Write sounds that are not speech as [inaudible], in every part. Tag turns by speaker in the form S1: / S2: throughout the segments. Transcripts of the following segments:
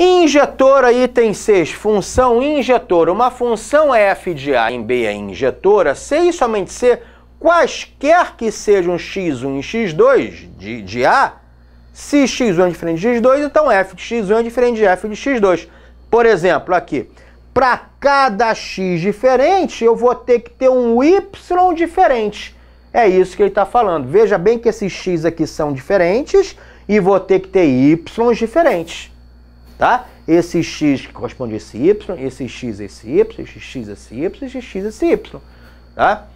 S1: Injetor aí tem 6, função injetor. Uma função é f de A em B é injetora, se e somente se quaisquer que sejam x1 e x2 de, de A, se x1 é diferente de x2, então f de x1 é diferente de f de x2. Por exemplo, aqui, para cada x diferente, eu vou ter que ter um y diferente. É isso que ele está falando. Veja bem que esses x aqui são diferentes e vou ter que ter y diferentes tá? Esse x que corresponde a esse y, esse x esse y, esse x esse y, esse x esse y, tá?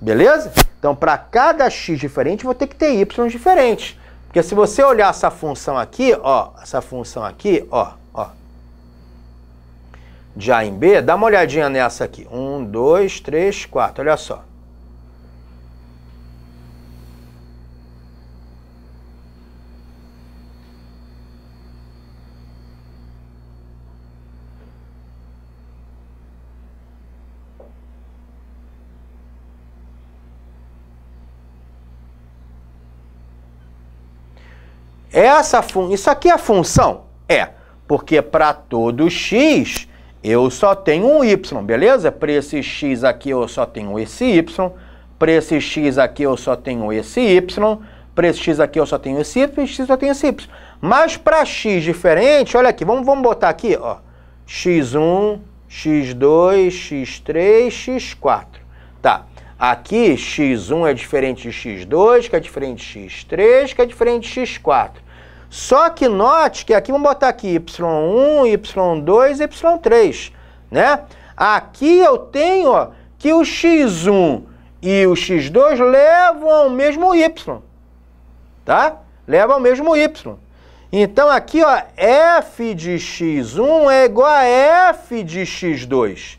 S1: Beleza? Então, para cada x diferente, vou ter que ter y diferente. Porque se você olhar essa função aqui, ó, essa função aqui, ó, ó, de a em b, dá uma olhadinha nessa aqui. 1, 2, 3, 4, olha só. É essa fun... Isso aqui é a função? É, porque para todo x eu só tenho um y, beleza? Para esse x aqui eu só tenho esse y, para esse x aqui eu só tenho esse y, para esse x aqui eu só tenho esse y, e x só tenho esse y. Mas para x diferente, olha aqui, vamos, vamos botar aqui, ó, x1, x2, x3, x4. Tá, aqui x1 é diferente de x2, que é diferente de x3, que é diferente de x4. Só que note que aqui, vamos botar aqui Y1, Y2, Y3, né? Aqui eu tenho ó, que o X1 e o X2 levam ao mesmo Y, tá? Levam ao mesmo Y. Então aqui, ó, f de x1 é igual a f de x2.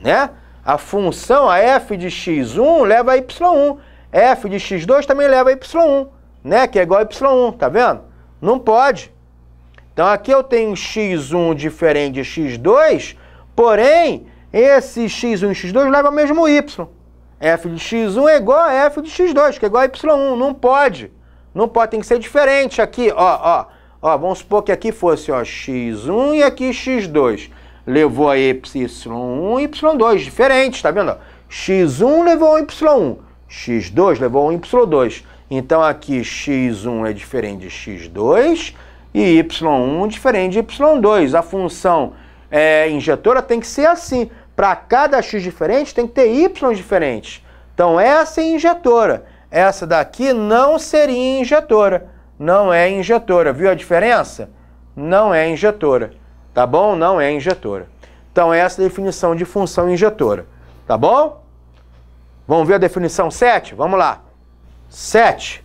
S1: Né? A função, a f de x1 leva a y1. f de x2 também leva a y1 né? Que é igual a y1, tá vendo? Não pode. Então aqui eu tenho x1 diferente de x2, porém, esse x1 e x2 leva ao mesmo y. f de x1 é igual a f de x2, que é igual a y1. Não pode. Não pode, tem que ser diferente aqui, ó, ó. Ó, vamos supor que aqui fosse, ó, x1 e aqui x2. Levou a y1 e y2, diferente, tá vendo? x1 levou a y1, x2 levou a y2. Então aqui x1 é diferente de x2 e y1 diferente de y2. A função é, injetora tem que ser assim. Para cada x diferente tem que ter y diferente. Então essa é injetora. Essa daqui não seria injetora. Não é injetora. Viu a diferença? Não é injetora. Tá bom? Não é injetora. Então essa é a definição de função injetora. Tá bom? Vamos ver a definição 7? Vamos lá. 7.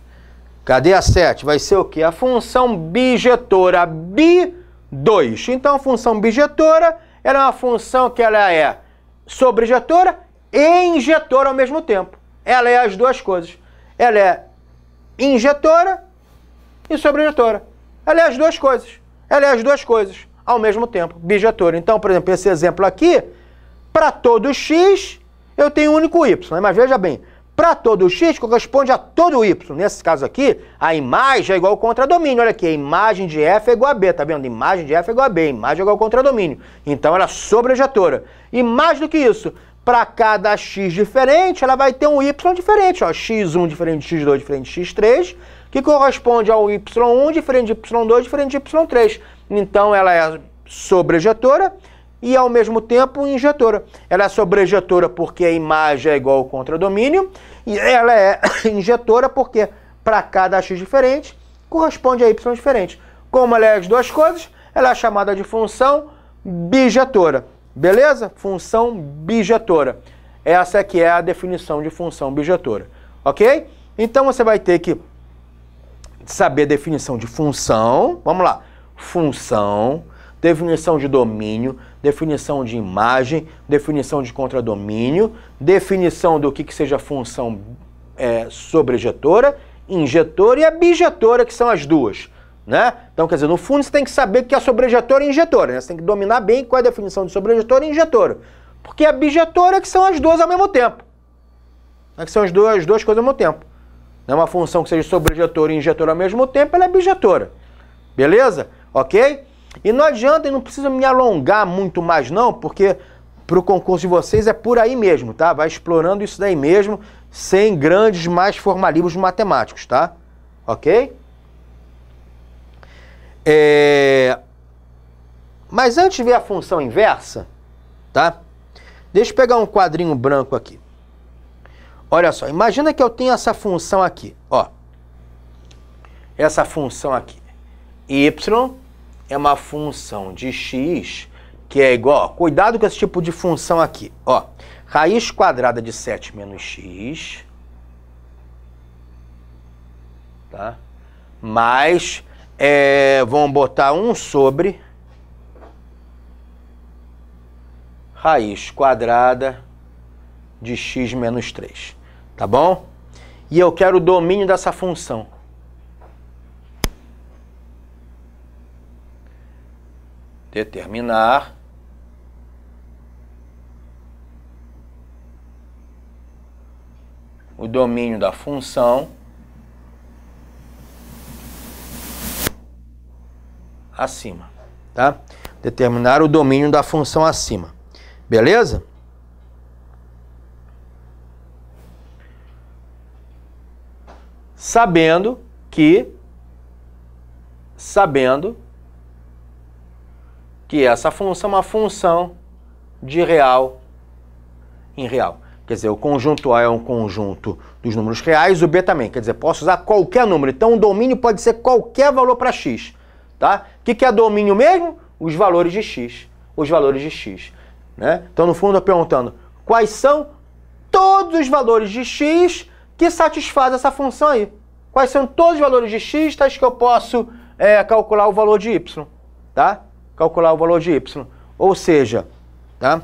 S1: Cadê a 7? Vai ser o quê? A função bijetora bi2. Então, a função bijetora é uma função que ela é sobrejetora e injetora ao mesmo tempo. Ela é as duas coisas. Ela é injetora e sobrejetora. Ela é as duas coisas. Ela é as duas coisas ao mesmo tempo, bijetora. Então, por exemplo, esse exemplo aqui, para todo x, eu tenho um único y. Né? Mas veja bem, para todo x corresponde a todo y. Nesse caso aqui, a imagem é igual ao contradomínio. Olha aqui, a imagem de f é igual a b, tá vendo? imagem de f é igual a b, imagem é igual ao contradomínio. Então ela é sobrejetora. E mais do que isso, para cada x diferente, ela vai ter um y diferente. Ó, x1 diferente de x2 diferente de x3, que corresponde ao y1 diferente de y2 diferente de y3. Então ela é sobrejetora e, ao mesmo tempo, injetora. Ela é sobrejetora porque a imagem é igual ao contradomínio, e ela é [coughs] injetora porque para cada x diferente corresponde a y diferente. Como ela é as duas coisas, ela é chamada de função bijetora. Beleza? Função bijetora. Essa é que é a definição de função bijetora. Ok? Então você vai ter que saber a definição de função. Vamos lá. Função, definição de domínio, definição de imagem, definição de contradomínio, definição do que, que seja função é, sobrejetora, injetora e abjetora, bijetora, que são as duas. Né? Então, quer dizer, no fundo você tem que saber que é sobrejetora e injetora. Né? Você tem que dominar bem qual é a definição de sobrejetora e injetora. Porque a bijetora é que são as duas ao mesmo tempo. É que são as duas, as duas coisas ao mesmo tempo. é Uma função que seja sobrejetora e injetora ao mesmo tempo, ela é bijetora. Beleza? Ok? E não adianta, e não precisa me alongar muito mais não, porque para o concurso de vocês é por aí mesmo, tá? Vai explorando isso daí mesmo, sem grandes mais formalismos matemáticos, tá? Ok? É... Mas antes de ver a função inversa, tá? Deixa eu pegar um quadrinho branco aqui. Olha só, imagina que eu tenho essa função aqui, ó. Essa função aqui, y é uma função de x que é igual, ó, cuidado com esse tipo de função aqui, ó. Raiz quadrada de 7 menos x, tá? Mais, é, botar 1 sobre raiz quadrada de x menos 3, tá bom? E eu quero o domínio dessa função. determinar o domínio da função acima, tá? Determinar o domínio da função acima. Beleza? Sabendo que sabendo que essa função é uma função de real em real. Quer dizer, o conjunto A é um conjunto dos números reais, o B também. Quer dizer, posso usar qualquer número. Então, o domínio pode ser qualquer valor para x. Tá? O que, que é domínio mesmo? Os valores de x. Os valores de x. Né? Então, no fundo, eu perguntando quais são todos os valores de x que satisfaz essa função aí. Quais são todos os valores de x tais tá? que eu posso é, calcular o valor de y, tá? calcular o valor de y. Ou seja, tá?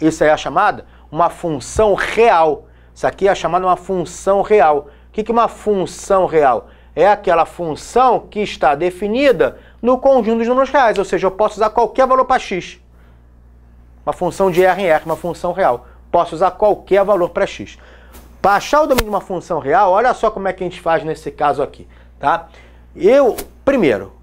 S1: isso aí é chamada uma função real. Isso aqui é chamado uma função real. O que é uma função real? É aquela função que está definida no conjunto dos números reais, ou seja, eu posso usar qualquer valor para x. Uma função de R em R, uma função real. Posso usar qualquer valor para x. Para achar o domínio de uma função real, olha só como é que a gente faz nesse caso aqui, tá? Eu, primeiro,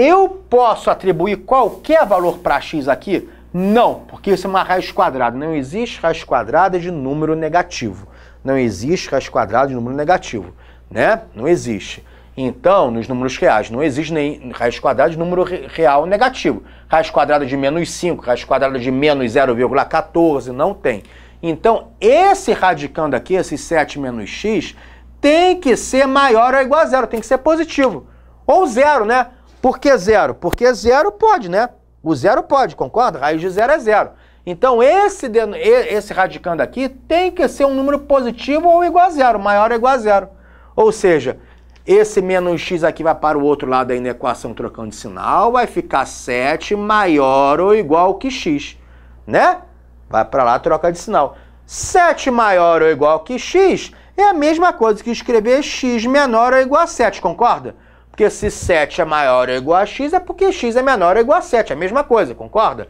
S1: eu posso atribuir qualquer valor para x aqui? Não, porque isso é uma raiz quadrada. Não existe raiz quadrada de número negativo. Não existe raiz quadrada de número negativo, né? Não existe. Então, nos números reais, não existe nem raiz quadrada de número real negativo. Raiz quadrada de menos 5, raiz quadrada de menos 0,14, não tem. Então, esse radicando aqui, esse 7 menos x, tem que ser maior ou igual a zero, tem que ser positivo. Ou zero, né? Por que zero? Porque zero pode, né? O zero pode, concorda? Raiz de zero é zero. Então esse, esse radicando aqui tem que ser um número positivo ou igual a zero, maior ou igual a zero. Ou seja, esse menos x aqui vai para o outro lado aí na equação trocando de sinal, vai ficar 7 maior ou igual que x, né? Vai para lá, troca de sinal. 7 maior ou igual que x é a mesma coisa que escrever x menor ou igual a 7, concorda? Porque se 7 é maior ou igual a x, é porque x é menor ou igual a 7. É a mesma coisa, concorda?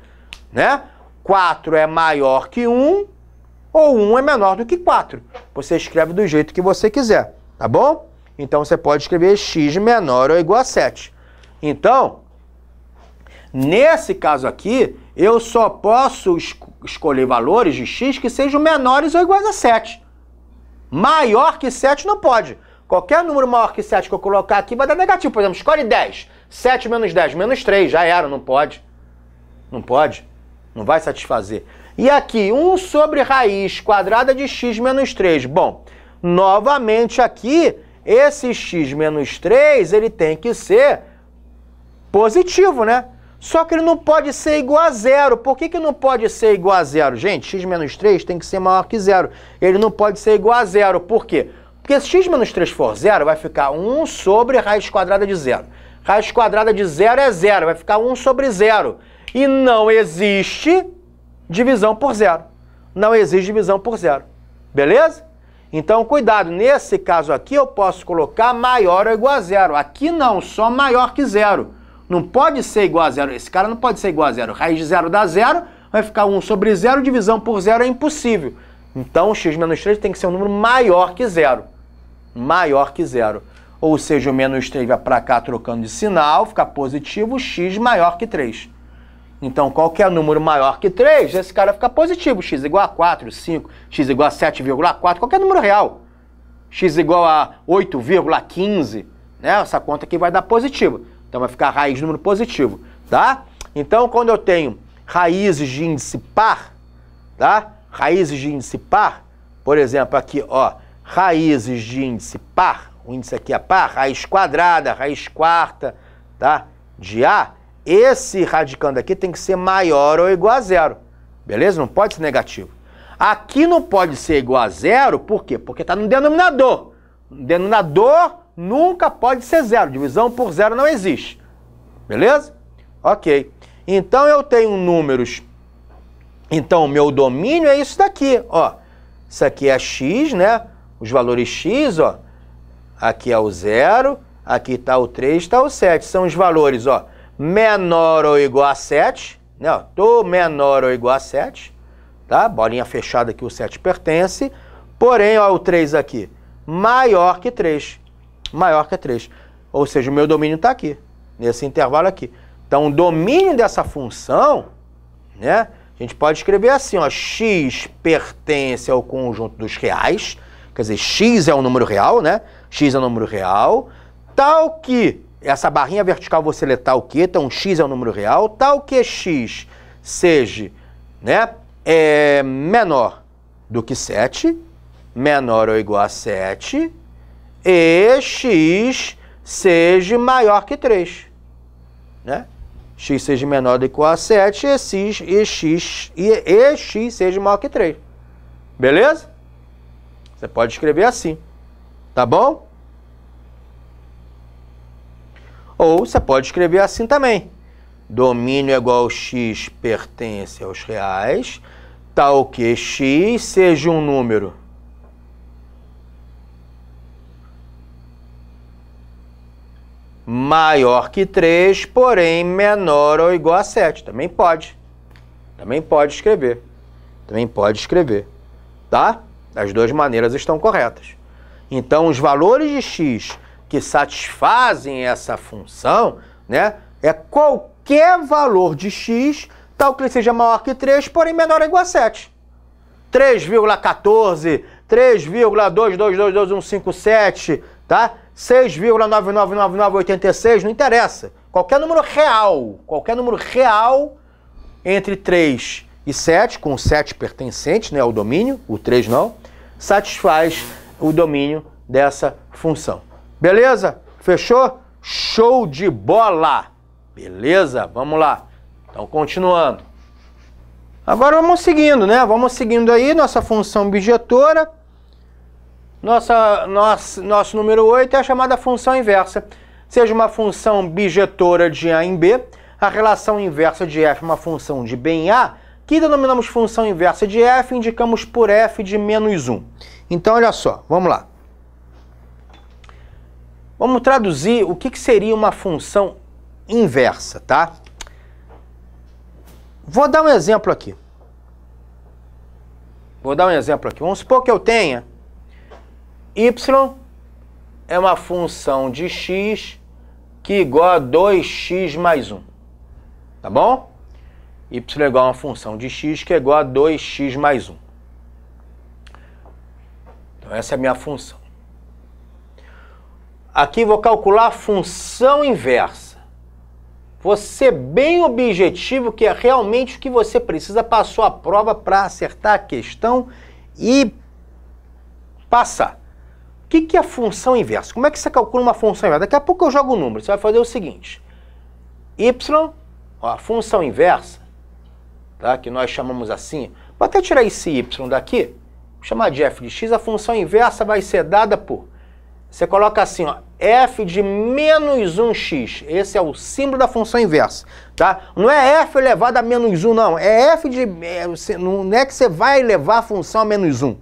S1: Né? 4 é maior que 1 ou 1 é menor do que 4. Você escreve do jeito que você quiser, tá bom? Então você pode escrever x menor ou igual a 7. Então, nesse caso aqui, eu só posso es escolher valores de x que sejam menores ou iguais a 7. Maior que 7 não pode, Qualquer número maior que 7 que eu colocar aqui vai dar negativo. Por exemplo, escolhe 10. 7 menos 10, menos 3, já era, não pode. Não pode. Não vai satisfazer. E aqui, 1 sobre raiz quadrada de x menos 3. Bom, novamente aqui, esse x menos 3, ele tem que ser positivo, né? Só que ele não pode ser igual a zero. Por que, que não pode ser igual a zero? Gente, x menos 3 tem que ser maior que zero. Ele não pode ser igual a zero. Por quê? Porque x menos 3 for zero, vai ficar 1 sobre raiz quadrada de zero. Raiz quadrada de zero é zero, vai ficar 1 sobre zero. E não existe divisão por zero. Não existe divisão por zero. Beleza? Então, cuidado, nesse caso aqui eu posso colocar maior ou igual a zero. Aqui não, só maior que zero. Não pode ser igual a zero. Esse cara não pode ser igual a zero. Raiz de zero dá zero, vai ficar 1 sobre zero, divisão por zero é impossível. Então, x menos 3 tem que ser um número maior que zero maior que zero. Ou seja, o menos 3 vai para cá trocando de sinal, fica positivo, x maior que 3. Então, qualquer é número maior que 3, esse cara fica positivo. x igual a 4, 5, x igual a 7,4, qualquer número real. x igual a 8,15, né? Essa conta aqui vai dar positivo. Então, vai ficar raiz de número positivo, tá? Então, quando eu tenho raízes de índice par, tá? Raízes de índice par, por exemplo, aqui, ó, raízes de índice par, o índice aqui é par, raiz quadrada, raiz quarta, tá? De A, esse radicando aqui tem que ser maior ou igual a zero. Beleza? Não pode ser negativo. Aqui não pode ser igual a zero, por quê? Porque está no denominador. denominador nunca pode ser zero. Divisão por zero não existe. Beleza? Ok. Então eu tenho números. Então o meu domínio é isso daqui, ó. Isso aqui é x, né? os valores x, ó, aqui é o 0, aqui está o 3, está o 7. São os valores ó, menor ou igual a 7, né? Ó, tô menor ou igual a 7, tá? Bolinha fechada que o 7 pertence. Porém, ó, o 3 aqui, maior que 3. Maior que 3. Ou seja, o meu domínio está aqui, nesse intervalo aqui. Então, o domínio dessa função, né? A gente pode escrever assim, ó, x pertence ao conjunto dos reais, Quer dizer, x é um número real, né? x é um número real, tal que essa barrinha vertical você seletar o quê? Então x é um número real, tal que x seja, né, é menor do que 7, menor ou igual a 7, e x seja maior que 3, né? x seja menor do que a 7 e x, e, x, e, e x seja maior que 3. Beleza? Você pode escrever assim, tá bom? Ou você pode escrever assim também. Domínio é igual x pertence aos reais, tal que x seja um número. Maior que 3, porém menor ou igual a 7. Também pode. Também pode escrever. Também pode escrever. Tá? As duas maneiras estão corretas. Então, os valores de x que satisfazem essa função, né, é qualquer valor de x tal que ele seja maior que 3, porém menor ou igual a 7. 3,14, 3,2222157, tá? 6,999986, não interessa. Qualquer número real, qualquer número real entre 3 e 7, com 7 pertencente né, ao domínio, o 3 não, satisfaz o domínio dessa função. Beleza? Fechou? Show de bola! Beleza? Vamos lá. Então, continuando. Agora vamos seguindo, né? Vamos seguindo aí nossa função bijetora Nossa, nosso, nosso número 8 é a chamada função inversa. Seja uma função bijetora de A em B, a relação inversa de f é uma função de B em A, que denominamos função inversa de f, indicamos por f de menos 1. Então, olha só, vamos lá. Vamos traduzir o que, que seria uma função inversa, tá? Vou dar um exemplo aqui. Vou dar um exemplo aqui. Vamos supor que eu tenha y é uma função de x que igual a 2x mais 1. Tá bom? y é igual a uma função de x que é igual a 2x mais 1. Então essa é a minha função. Aqui vou calcular a função inversa. Vou ser bem objetivo, que é realmente o que você precisa para a sua prova, para acertar a questão e passar. O que, que é a função inversa? Como é que você calcula uma função inversa? Daqui a pouco eu jogo o número. Você vai fazer o seguinte. y, ó, a função inversa tá? que nós chamamos assim, vou até tirar esse y daqui, vou chamar de f de x, a função inversa vai ser dada por, você coloca assim, ó, f de menos 1x, esse é o símbolo da função inversa, tá? Não é f elevado a menos 1, não, é f de, é, não é que você vai elevar a função a menos 1,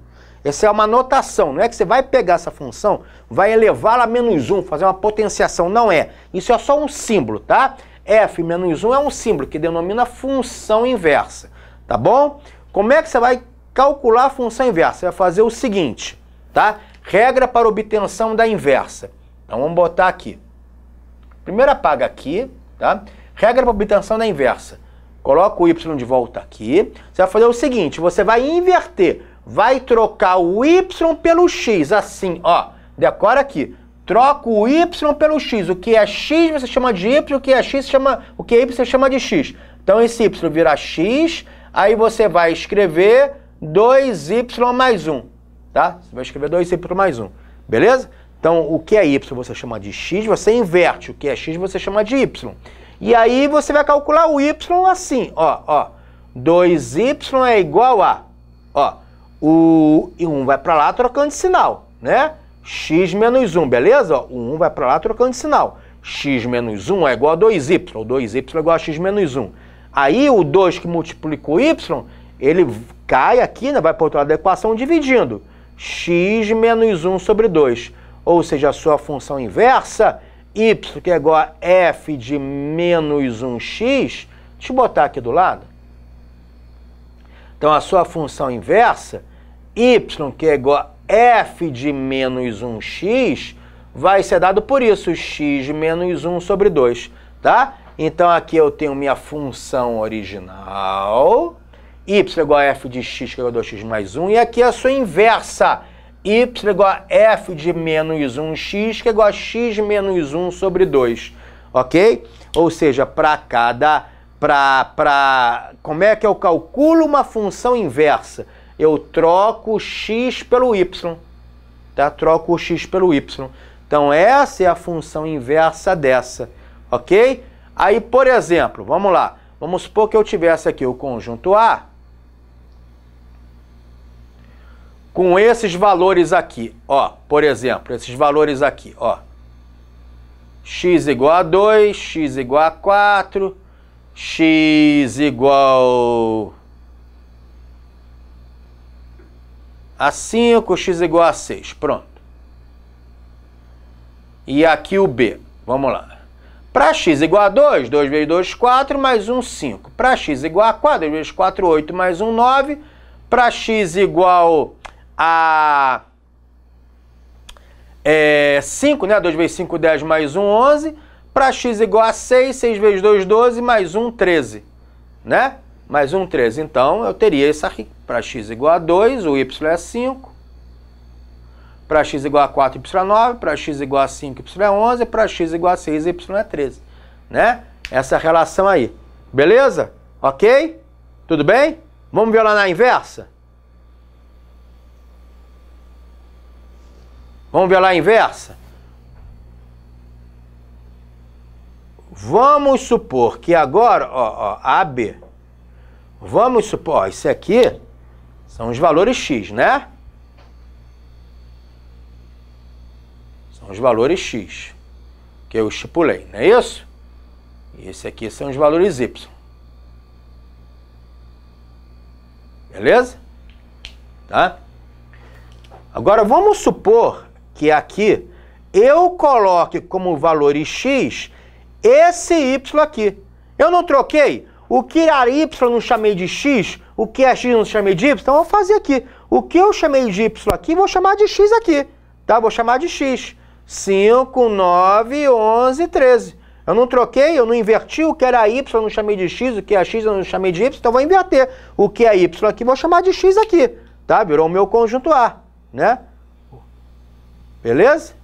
S1: essa é uma notação, não é que você vai pegar essa função, vai elevá-la a menos 1, fazer uma potenciação, não é. Isso é só um símbolo, tá? f menos 1 é um símbolo que denomina função inversa, tá bom? Como é que você vai calcular a função inversa? Você vai fazer o seguinte, tá? Regra para obtenção da inversa. Então vamos botar aqui. Primeiro apaga aqui, tá? Regra para obtenção da inversa. Coloca o y de volta aqui. Você vai fazer o seguinte, você vai inverter, vai trocar o y pelo x, assim, ó. Decora aqui. Troco o y pelo x. O que é x você chama de y, o que é x você chama, o que é y você chama de x. Então esse y vira x, aí você vai escrever 2y mais 1, tá? Você vai escrever 2y mais 1, beleza? Então o que é y você chama de x, você inverte. O que é x você chama de y. E aí você vai calcular o y assim, ó, ó. 2y é igual a, ó, o 1 vai para lá trocando de sinal, né? x menos 1, beleza? O 1 vai para lá trocando de sinal. x menos 1 é igual a 2y, ou 2y é igual a x menos 1. Aí o 2 que multiplica o y, ele cai aqui, né, vai para o outro lado da equação dividindo. x menos 1 sobre 2, ou seja, a sua função inversa, y que é igual a f de menos 1x, deixa eu botar aqui do lado. Então a sua função inversa, y que é igual a f de menos 1x vai ser dado por isso, x menos 1 sobre 2, tá? Então aqui eu tenho minha função original, y igual a f de x, que é 2x mais 1, e aqui é a sua inversa, y igual a f de menos 1x, que é igual a x menos 1 sobre 2, ok? Ou seja, para cada... Pra, pra, como é que eu calculo uma função inversa? eu troco x pelo y. Tá? Troco o x pelo y. Então, essa é a função inversa dessa, ok? Aí, por exemplo, vamos lá. Vamos supor que eu tivesse aqui o conjunto A com esses valores aqui, ó, por exemplo, esses valores aqui, ó. x igual a 2, x igual a 4, x igual a 5, x igual a 6. Pronto. E aqui o b. Vamos lá. Para x igual a 2, 2 vezes 2, 4, mais 1, 5. Para x igual a 4, 2 vezes 4, 8, mais 1, 9. Para x igual a é, 5, né? 2 vezes 5, 10, mais 1, 11. Para x igual a 6, 6 vezes 2, 12, mais 1, 13. Né? Mais 1, 13. Então, eu teria essa aqui. Para x igual a 2, o y é 5. Para x igual a 4, y é 9. Para x igual a 5, y é 11. Para x igual a 6, y é 13. Né? Essa é relação aí. Beleza? Ok? Tudo bem? Vamos ver lá na inversa? Vamos ver lá a inversa? Vamos supor que agora, ó, ó, AB, vamos supor, ó, isso aqui são os valores x, né? São os valores x que eu estipulei, não é isso? E esse aqui são os valores y. Beleza? Tá? Agora vamos supor que aqui eu coloque como valores x esse y aqui. Eu não troquei o que era Y não chamei de X, o que é X não chamei de Y, então eu vou fazer aqui. O que eu chamei de Y aqui, vou chamar de X aqui. Tá? Vou chamar de X. 5, 9, 11, 13. Eu não troquei, eu não inverti o que era y, eu não chamei de x, o que é x eu não chamei de y, então vou inverter. O que é y aqui, vou chamar de x aqui, tá? Virou o meu conjunto A, né? Beleza?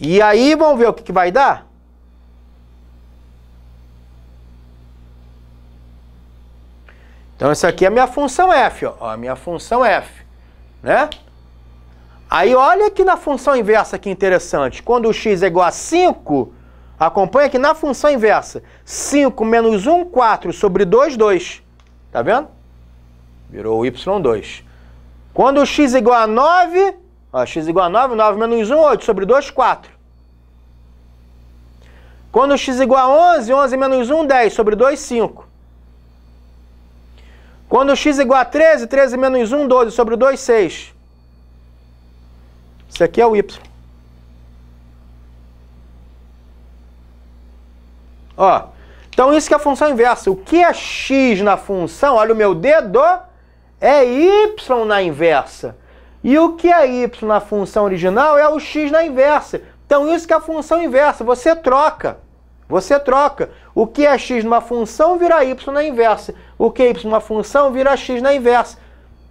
S1: E aí, vamos ver o que, que vai dar? Então essa aqui é a minha função f, ó, a minha função f, né? Aí olha aqui na função inversa que interessante. Quando o x é igual a 5, acompanha aqui na função inversa, 5 menos 1, 4 sobre 2, 2. Tá vendo? Virou y2. Quando o x é igual a 9, ó, x é igual a 9, 9 menos 1, 8 sobre 2, 4. Quando o x é igual a 11, 11 menos 1, 10 sobre 2, 5. Quando x igual a 13, 13 menos 1, 12 sobre 2, 6. Isso aqui é o y. Ó, então isso que é a função inversa. O que é x na função, olha o meu dedo, é y na inversa. E o que é y na função original é o x na inversa. Então isso que é a função inversa, você troca. Você troca. O que é x numa função vira y na inversa o que é y uma função vira x na inversa.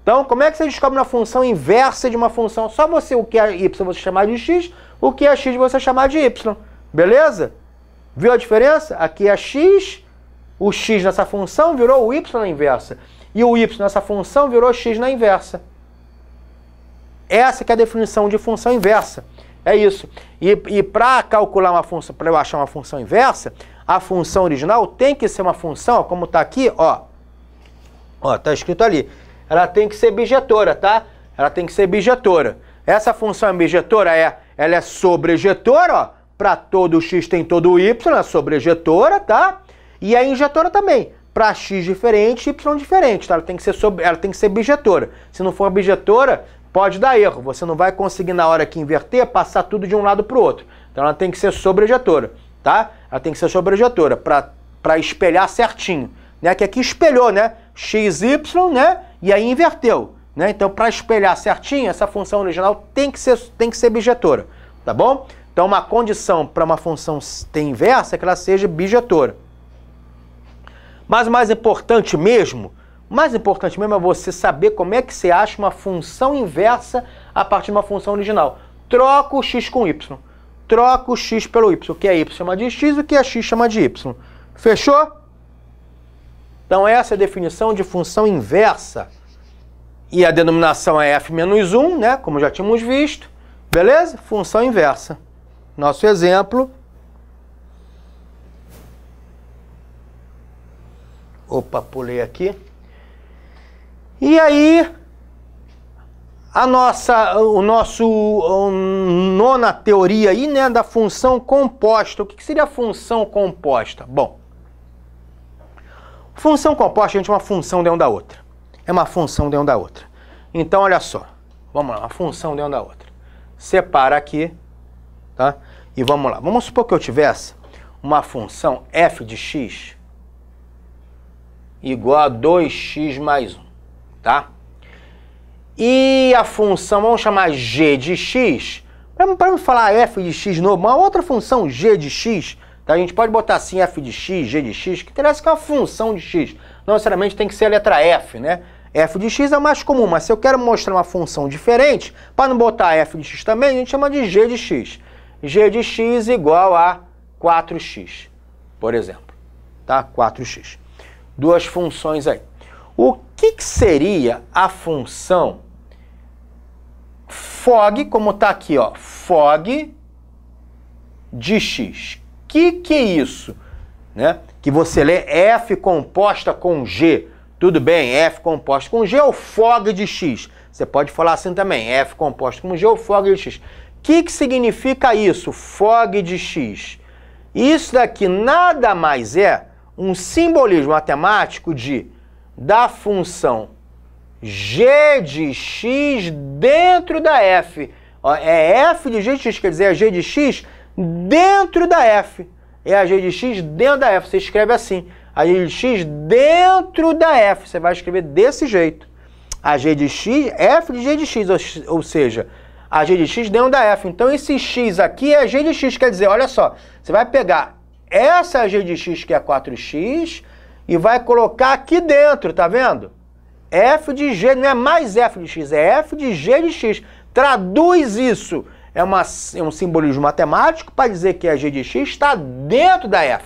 S1: Então, como é que você descobre uma função inversa de uma função? Só você, o que é y você chamar de x, o que é x você chamar de y. Beleza? Viu a diferença? Aqui é x, o x nessa função virou o y na inversa. E o y nessa função virou x na inversa. Essa que é a definição de função inversa. É isso. E, e para calcular uma função, para eu achar uma função inversa, a função original tem que ser uma função, como está aqui, ó, Ó, tá escrito ali. Ela tem que ser bijetora, tá? Ela tem que ser bijetora. Essa função bijetora é, ela é sobrejetora, ó. Para todo x tem todo y, é sobrejetora, tá? E a é injetora também. Para x diferente, y diferente, tá? Ela tem que ser sobre, ela tem que ser bijetora. Se não for bijetora, pode dar erro. Você não vai conseguir na hora que inverter passar tudo de um lado para o outro. Então ela tem que ser sobrejetora, tá? Ela tem que ser sobrejetora para para espelhar certinho, né? Que aqui espelhou, né? XY, né? E aí inverteu. Né? Então, para espelhar certinho, essa função original tem que ser, tem que ser bijetora, tá bom? Então, uma condição para uma função ter inversa é que ela seja bijetora. Mas o mais importante mesmo, mais importante mesmo é você saber como é que você acha uma função inversa a partir de uma função original. Troca o x com y. Troca o x pelo y. O que é y chama de x, o que é x chama de y. Fechou? Então essa é a definição de função inversa. E a denominação é f menos 1, né? como já tínhamos visto. Beleza? Função inversa. Nosso exemplo. Opa, pulei aqui. E aí, a nossa, o nosso nona teoria aí, né, da função composta. O que seria a função composta? Bom, Função composta, gente, é uma função dentro da outra. É uma função dentro da outra. Então, olha só. Vamos lá, uma função dentro da outra. Separa aqui, tá? E vamos lá. Vamos supor que eu tivesse uma função f de x igual a 2x mais 1, tá? E a função, vamos chamar g de x, para não falar f de x normal, outra função g de x Tá? A gente pode botar assim f de x, g de x, que interessa que é uma função de x. Não necessariamente tem que ser a letra f, né? f de x é mais comum, mas se eu quero mostrar uma função diferente, para não botar f de x também, a gente chama de g de x. g de x igual a 4x, por exemplo. Tá? 4x. Duas funções aí. O que, que seria a função fog, como está aqui, ó, fog de x? que, que é isso? Né? Que você lê F composta com G. Tudo bem, F composta com G é o FOG de X. Você pode falar assim também, F composta com G é o FOG de X. O que, que significa isso, FOG de X? Isso daqui nada mais é um simbolismo matemático de da função g de x dentro da f. É f de g de x, quer dizer, é g de x dentro da F. É a G de X dentro da F. Você escreve assim. A G de X dentro da F. Você vai escrever desse jeito. A G de X, F de G de X, ou, seja, a G de X dentro da F. Então esse X aqui é a G de X. Quer dizer, olha só, você vai pegar essa G de X que é 4X e vai colocar aqui dentro, tá vendo? F de G não é mais F de X, é F de G de X. Traduz isso é, uma, é um simbolismo matemático para dizer que a g de x está dentro da f.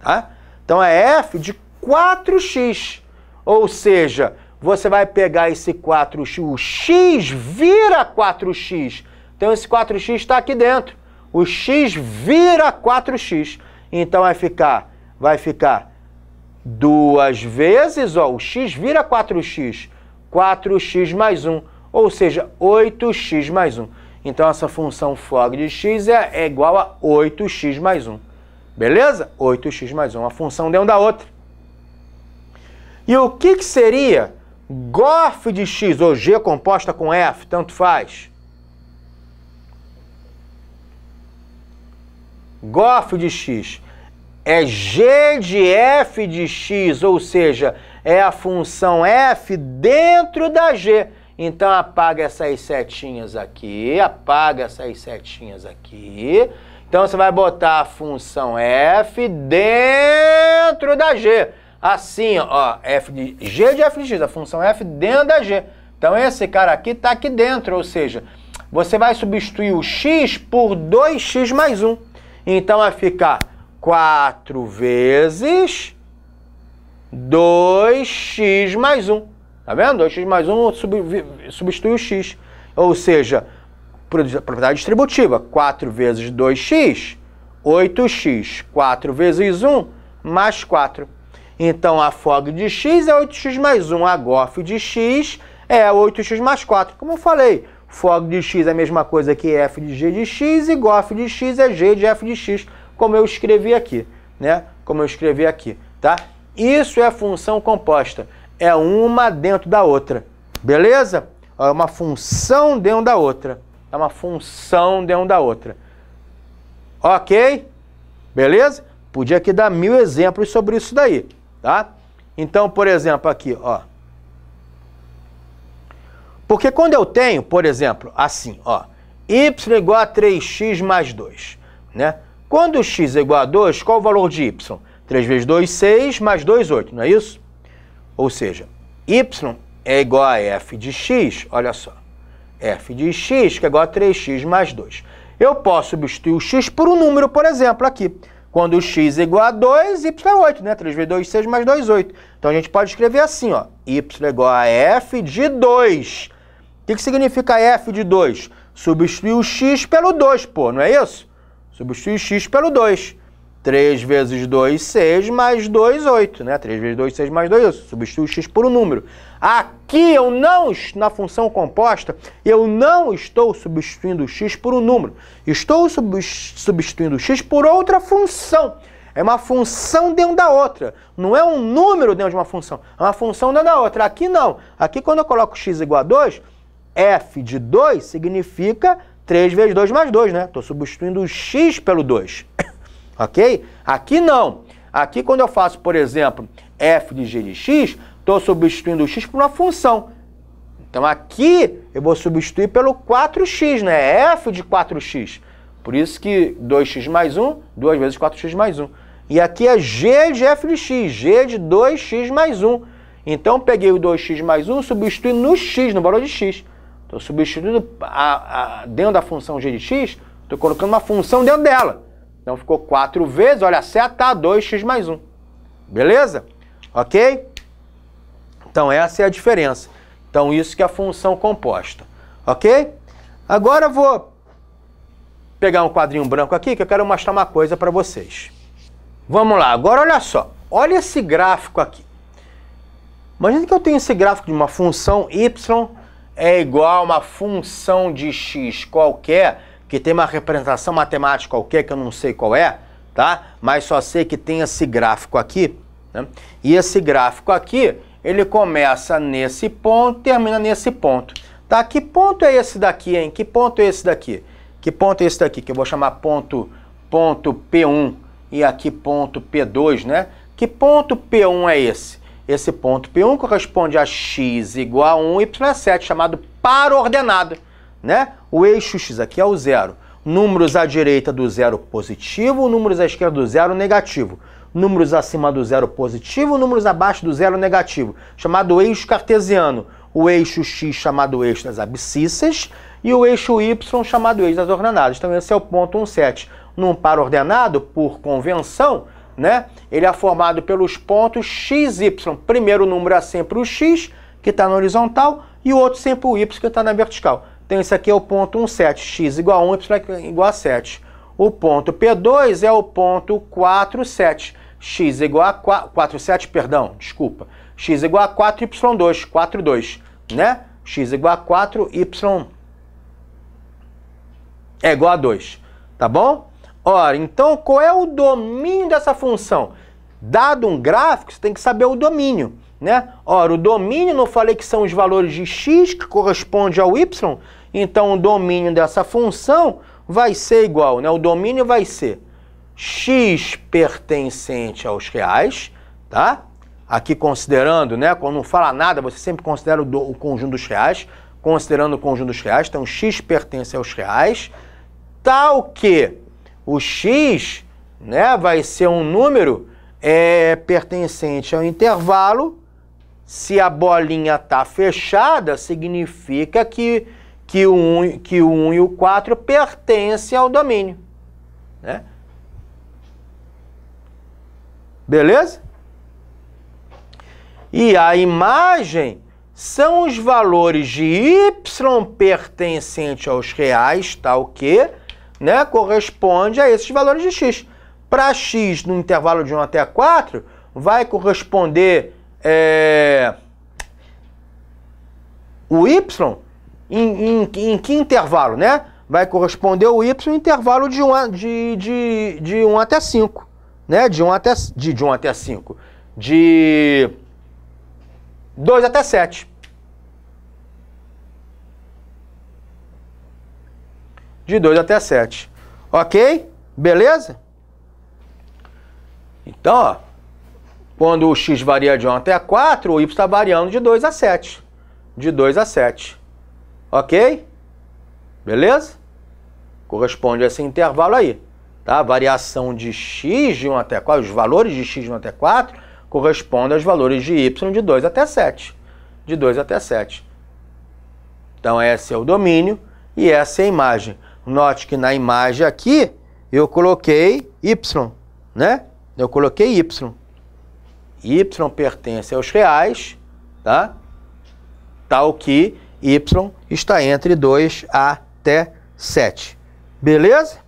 S1: Tá? Então é f de 4x. Ou seja, você vai pegar esse 4x, o x vira 4x. Então esse 4x está aqui dentro. O x vira 4x. Então vai ficar, vai ficar duas vezes, ó, o x vira 4x. 4x mais 1, ou seja, 8x mais 1. Então essa função fog de x é, é igual a 8x mais 1. Beleza? 8x mais 1. A função de um da outra. E o que, que seria GOF de x, ou g composta com f, tanto faz? GOF de x é g de f de x, ou seja, é a função f dentro da g. Então apaga essas setinhas aqui, apaga essas setinhas aqui. Então você vai botar a função f dentro da g. Assim, ó, f de, g de f de x, a função f dentro da g. Então esse cara aqui está aqui dentro, ou seja, você vai substituir o x por 2x mais 1. Então vai ficar 4 vezes 2x mais 1. Tá vendo? 2x mais 1 substitui o x. Ou seja, propriedade distributiva. 4 vezes 2x, 8x. 4 vezes 1, mais 4. Então, a FOG de x é 8x mais 1. A GOF de x é 8x mais 4. Como eu falei, FOG de x é a mesma coisa que f de g de x e GOF de x é g de f de x, como eu escrevi aqui, né? Como eu escrevi aqui, tá? Isso é função composta é uma dentro da outra. Beleza? É uma função dentro da outra. É uma função dentro da outra. Ok? Beleza? Podia aqui dar mil exemplos sobre isso daí, tá? Então, por exemplo, aqui, ó. Porque quando eu tenho, por exemplo, assim, ó, y igual a 3x mais 2, né? Quando x é igual a 2, qual o valor de y? 3 vezes 2, 6, mais 2, 8, não é isso? Ou seja, y é igual a f de x, olha só, f de x, que é igual a 3x mais 2. Eu posso substituir o x por um número, por exemplo, aqui. Quando x é igual a 2, y é 8, né? 3 vezes 2, 6 mais 2, 8. Então a gente pode escrever assim, ó, y é igual a f de 2. O que, que significa f de 2? Substituir o x pelo 2, pô, não é isso? Substituir o x pelo 2. 3 vezes 2, 6, mais 2, 8, né? 3 vezes 2, 6, mais 2, 8. Substitui x por um número. Aqui eu não, na função composta, eu não estou substituindo o x por um número. Estou substituindo o x por outra função. É uma função dentro da outra. Não é um número dentro de uma função. É uma função dentro da outra. Aqui não. Aqui quando eu coloco x igual a 2, f de 2 significa 3 vezes 2 mais 2, né? Estou substituindo o x pelo 2. [laughs] ok? Aqui não. Aqui quando eu faço, por exemplo, f de g de x, estou substituindo o x por uma função. Então aqui eu vou substituir pelo 4x, né? É f de 4x. Por isso que 2x mais 1, 2 vezes 4x mais 1. E aqui é g de f de x, g de 2x mais 1. Então peguei o 2x mais 1, substituí no x, no valor de x. Estou substituindo a, a, dentro da função g de x, estou colocando uma função dentro dela. Então ficou 4 vezes, olha, seta 2x mais 1. Beleza? Ok? Então essa é a diferença. Então isso que é a função composta. Ok? Agora eu vou pegar um quadrinho branco aqui que eu quero mostrar uma coisa para vocês. Vamos lá, agora olha só. Olha esse gráfico aqui. Imagina que eu tenho esse gráfico de uma função y é igual a uma função de x qualquer que tem uma representação matemática qualquer que eu não sei qual é, tá? Mas só sei que tem esse gráfico aqui, né? E esse gráfico aqui, ele começa nesse ponto termina nesse ponto. Tá? Que ponto é esse daqui, hein? Que ponto é esse daqui? Que ponto é esse daqui? Que eu vou chamar ponto, ponto P1 e aqui ponto P2, né? Que ponto P1 é esse? Esse ponto P1 corresponde a x igual a 1, y é 7, chamado par ordenado né? O eixo x aqui é o zero. Números à direita do zero positivo, números à esquerda do zero negativo. Números acima do zero positivo, números abaixo do zero negativo. Chamado eixo cartesiano. O eixo x chamado eixo das abscissas e o eixo y chamado eixo das ordenadas. Então esse é o ponto 17. Num par ordenado, por convenção, né? Ele é formado pelos pontos x, y. Primeiro número é sempre o x, que está na horizontal, e o outro sempre o y, que está na vertical. Então isso aqui é o ponto 17, é x igual a 1, y igual a 7. O ponto P2 é o ponto 47, x igual a 4, 47, perdão, desculpa. x igual a 4, y2, 4, 2, né? x igual a 4, y é igual a 2, tá bom? Ora, então qual é o domínio dessa função? Dado um gráfico, você tem que saber o domínio, né? Ora, o domínio, não falei que são os valores de x que corresponde ao y, então o domínio dessa função vai ser igual, né? O domínio vai ser x pertencente aos reais, tá? Aqui considerando, né? Quando não fala nada, você sempre considera o, do, o conjunto dos reais, considerando o conjunto dos reais, então x pertence aos reais, tal que o x, né, vai ser um número é, pertencente ao intervalo. Se a bolinha tá fechada, significa que que o 1, que o 1 e o 4 pertencem ao domínio. Né? Beleza? E a imagem são os valores de y pertencente aos reais, tal que, né, corresponde a esses valores de x. Para x, no intervalo de 1 até 4, vai corresponder é, o y em, em, em que intervalo, né? Vai corresponder o Y intervalo de 1 um de, de, de um até 5. Né? De 1 um até, 5. De 2 até 7. De 2 até 7. Ok? Beleza? Então, ó, quando o x varia de 1 até 4, o y está variando de 2 a 7. De 2 a 7. Ok? Beleza? Corresponde a esse intervalo aí. Tá? A variação de x de 1 até 4, os valores de x de 1 até 4 correspondem aos valores de y de 2 até 7. De 2 até 7. Então esse é o domínio e essa é a imagem. Note que na imagem aqui eu coloquei y, né? Eu coloquei y. Y pertence aos reais, tá? Tal que y está entre 2 até 7. Beleza?